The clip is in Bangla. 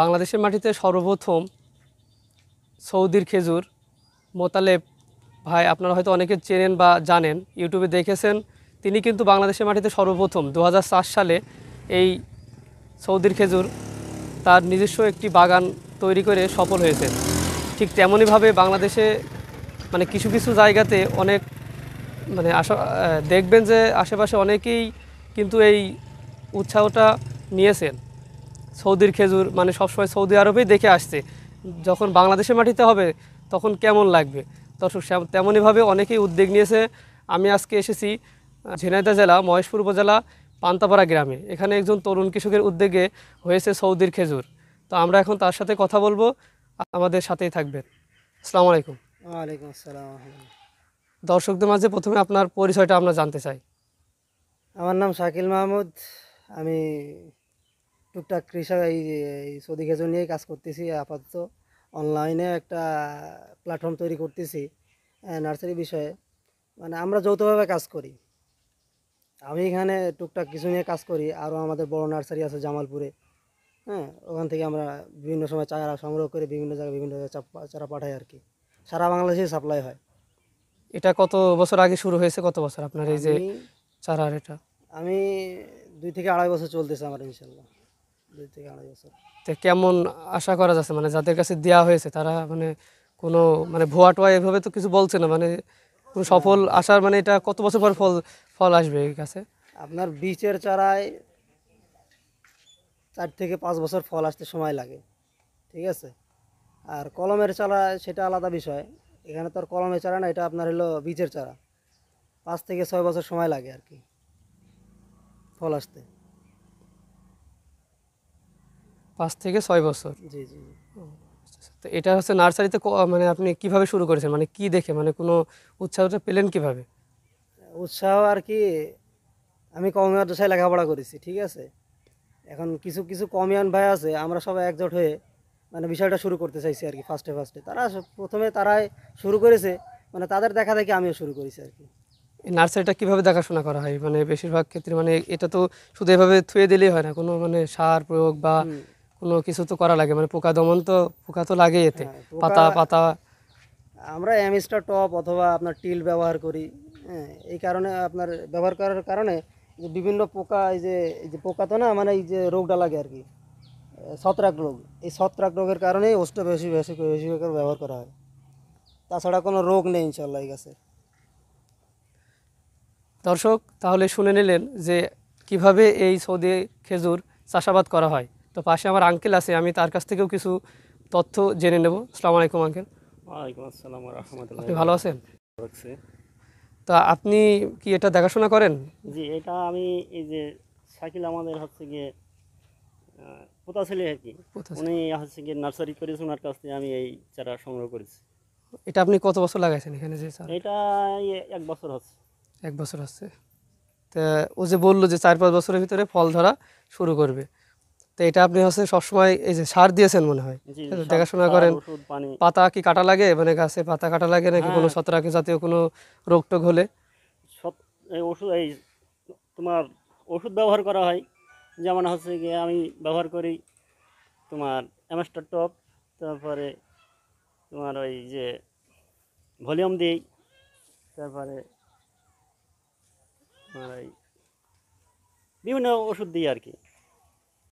বাংলাদেশের মাটিতে সর্বপ্রথম সৌদির খেজুর মোতালেব ভাই আপনারা হয়তো অনেকে চেনেন বা জানেন ইউটিউবে দেখেছেন তিনি কিন্তু বাংলাদেশের মাটিতে সর্বপ্রথম দু সালে এই সৌদির খেজুর তার নিজস্ব একটি বাগান তৈরি করে সফল হয়েছে ঠিক তেমনইভাবে বাংলাদেশে মানে কিছু কিছু জায়গাতে অনেক মানে আশা দেখবেন যে আশেপাশে অনেকেই কিন্তু এই উৎসাহটা নিয়েছেন সৌদির খেজুর মানে সবসময় সৌদি আরবেই দেখে আসছে যখন বাংলাদেশের মাটিতে হবে তখন কেমন লাগবে দর্শক তেমনইভাবে অনেকেই উদ্যোগ নিয়েছে আমি আজকে এসেছি ঝিনাইদা জেলা মহেশপুর উপজেলা পান্তাপাড়া গ্রামে এখানে একজন তরুণ কৃষকের উদ্যোগে হয়েছে সৌদির খেজুর তো আমরা এখন তার সাথে কথা বলবো আমাদের সাথেই থাকবেন আসসালামু আলাইকুম ওয়ালাইকুম আসসালাম দর্শকদের মাঝে প্রথমে আপনার পরিচয়টা আমরা জানতে চাই আমার নাম শাকিল মাহমুদ আমি টুকটাক কৃষক এই সৌদি খেজুর নিয়েই কাজ করতেছি আপাতত অনলাইনে একটা প্ল্যাটফর্ম তৈরি করতেছি নার্সারি বিষয়ে মানে আমরা যৌথভাবে কাজ করি আমি এখানে টুকটাক কিছু নিয়ে কাজ করি আরও আমাদের বড় নার্সারি আছে জামালপুরে হ্যাঁ ওখান থেকে আমরা বিভিন্ন সময় চারা সংগ্রহ করে বিভিন্ন জায়গায় বিভিন্ন জায়গায় চারা পাঠাই আর কি সারা বাংলাদেশে সাপ্লাই হয় এটা কত বছর আগে শুরু হয়েছে কত বছর আপনার এই যে চারার এটা আমি দুই থেকে আড়াই বছর চলতেছে আমার ইনশাল্লাহ কেমন আশা করা যাচ্ছে মানে যাদের কাছে দেওয়া হয়েছে তারা মানে কোনো মানে ভুয়া টোয়া এভাবে তো কিছু বলছে না মানে কোনো সফল আসার মানে এটা কত বছর পর ফল ফল আসবে এই কাছে আপনার বীজের চারায় চার থেকে পাঁচ বছর ফল আসতে সময় লাগে ঠিক আছে আর কলমের চারা সেটা আলাদা বিষয় এখানে তো আর কলমের চারা না এটা আপনার হলো বীজের চারা পাঁচ থেকে ছয় বছর সময় লাগে আর কি ফল আসতে পাঁচ থেকে ছয় বছর জি জি তো এটা হচ্ছে নার্সারিতে মানে আপনি কিভাবে শুরু করেছেন মানে কি দেখে মানে কোনো উৎসাহটা পেলেন কিভাবে উৎসাহ আর কি আমি কমে দশায় লেখাপড়া করেছি ঠিক আছে এখন কিছু কিছু কমিয়ান ভাই আছে আমরা সবাই একজোট হয়ে মানে বিষয়টা শুরু করতে চাইছি আর কি ফার্স্টে ফার্স্টে তারা প্রথমে তারাই শুরু করেছে মানে তাদের দেখা দেখে আমিও শুরু করেছি আর কি নার্সারিটা কীভাবে দেখাশোনা করা হয় মানে বেশিরভাগ ক্ষেত্রে মানে এটা তো শুধু এভাবে থুয়ে দিলেই হয় না কোনো মানে সার প্রয়োগ বা কোনো কিছু তো করা লাগে মানে পোকা দমন তো পোকা তো লাগে এতে হ্যাঁ, পাতা পাতা আমরা অ্যামিস্টার টপ অথবা আপনার টিল ব্যবহার করি হ্যাঁ এই কারণে আপনার ব্যবহার করার কারণে যে বিভিন্ন পোকা এই যে এই যে পোকা তো না মানে এই যে রোগটা লাগে আর কি ছত্রাক রোগ এই ছত্রাক রোগের কারণেই ওষুধ বেশি বেশি বেশি ব্যবহার করা হয় তাছাড়া কোনো রোগ নেই ইনশাল্লাহ এই গাছে দর্শক তাহলে শুনে নিলেন যে কিভাবে এই সৌদি খেজুর চাষাবাদ করা হয় তো পাশে আমার আঙ্কেল আছে আমি তার কাছ থেকেও কিছু তথ্য জেনে নেব আসসালামু আলাইকুম আঙ্কেল ওয়ালাইকুম আসসালাম আপনি ভালো আছেন তা আপনি কি এটা দেখাশোনা করেন জি এটা আমি এই যে শাকিল আমাদের হচ্ছে গিয়ে পোতা ছেলে আর কি উনি হচ্ছে গিয়ে নার্সারি করেছে ওনার কাছ থেকে আমি এই চারা সংগ্রহ করেছি এটা আপনি কত বছর লাগাইছেন এখানে যে এটা এক বছর হচ্ছে এক বছর হচ্ছে তা ও যে বললো যে চার পাঁচ বছরের ভিতরে ফল ধরা শুরু করবে তো এটা আপনি হচ্ছে সবসময় এই যে সার দিয়েছেন মনে হয় দেখাশোনা করেন পাতা কি কাটা লাগে মানে গাছে পাতা কাটা লাগে নাকি কোনো হ্যাঁ। ছত্রাক জাতীয় কোনো রোগ টোগ হলে ওষুধ এই তোমার ওষুধ ব্যবহার করা হয় যেমন হচ্ছে গিয়ে আমি ব্যবহার করি তোমার অ্যামাস্টার টপ তারপরে তোমার ওই যে ভলিউম দিই তারপরে তোমার ওই বিভিন্ন ওষুধ দিই আর কি